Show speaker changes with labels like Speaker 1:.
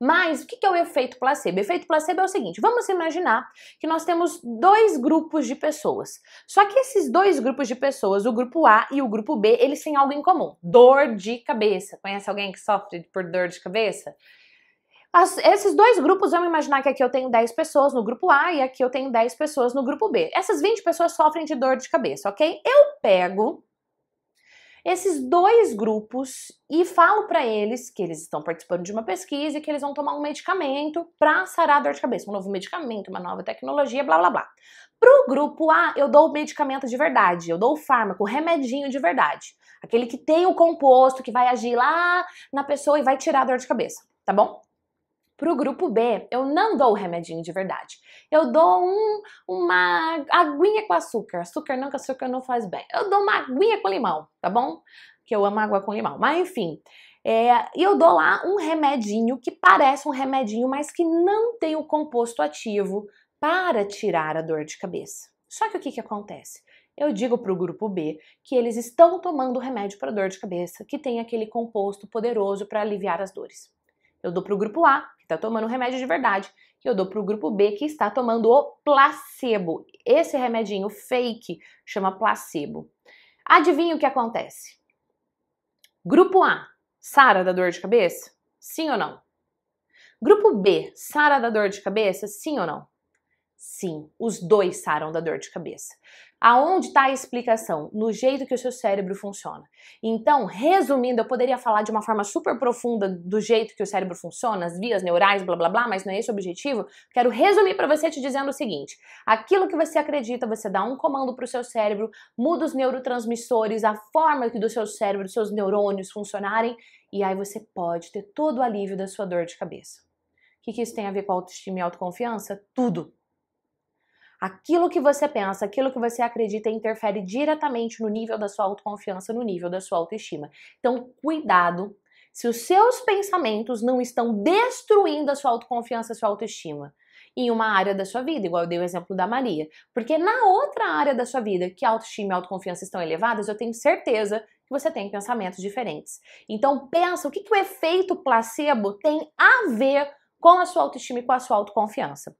Speaker 1: Mas o que é o efeito placebo? O efeito placebo é o seguinte: vamos imaginar que nós temos dois grupos de pessoas. Só que esses dois grupos de pessoas, o grupo A e o grupo B, eles têm algo em comum: dor de cabeça. Conhece alguém que sofre por dor de cabeça? As, esses dois grupos, vamos imaginar que aqui eu tenho 10 pessoas no grupo A e aqui eu tenho 10 pessoas no grupo B. Essas 20 pessoas sofrem de dor de cabeça, ok? Eu pego esses dois grupos e falo para eles que eles estão participando de uma pesquisa e que eles vão tomar um medicamento para sarar a dor de cabeça, um novo medicamento, uma nova tecnologia, blá blá blá. Pro grupo A, eu dou o medicamento de verdade, eu dou o fármaco, o remedinho de verdade, aquele que tem o composto que vai agir lá na pessoa e vai tirar a dor de cabeça, tá bom? Para o grupo B, eu não dou o remedinho de verdade. Eu dou um, uma aguinha com açúcar. Açúcar não, que açúcar não faz bem. Eu dou uma aguinha com limão, tá bom? Que eu amo água com limão. Mas enfim, é, e eu dou lá um remedinho que parece um remedinho, mas que não tem o composto ativo para tirar a dor de cabeça. Só que o que, que acontece? eu digo para o grupo B que eles estão tomando remédio para dor de cabeça que tem aquele composto poderoso para aliviar as dores. Eu dou para o grupo A, que está tomando o remédio de verdade, e eu dou para o grupo B, que está tomando o placebo. Esse remedinho fake chama placebo. Adivinha o que acontece? Grupo A, Sara da dor de cabeça? Sim ou não? Grupo B, Sara da dor de cabeça? Sim ou não? Sim, os dois saram da dor de cabeça. Aonde está a explicação? No jeito que o seu cérebro funciona. Então, resumindo, eu poderia falar de uma forma super profunda do jeito que o cérebro funciona, as vias neurais, blá blá blá, mas não é esse o objetivo. Quero resumir para você te dizendo o seguinte: aquilo que você acredita, você dá um comando para o seu cérebro, muda os neurotransmissores, a forma do seu cérebro, dos seus neurônios funcionarem, e aí você pode ter todo o alívio da sua dor de cabeça. O que, que isso tem a ver com autoestima e autoconfiança? Tudo. Aquilo que você pensa, aquilo que você acredita interfere diretamente no nível da sua autoconfiança, no nível da sua autoestima. Então, cuidado se os seus pensamentos não estão destruindo a sua autoconfiança, a sua autoestima em uma área da sua vida, igual eu dei o exemplo da Maria. Porque na outra área da sua vida, que autoestima e autoconfiança estão elevadas, eu tenho certeza que você tem pensamentos diferentes. Então pensa o que, que o efeito placebo tem a ver com a sua autoestima e com a sua autoconfiança.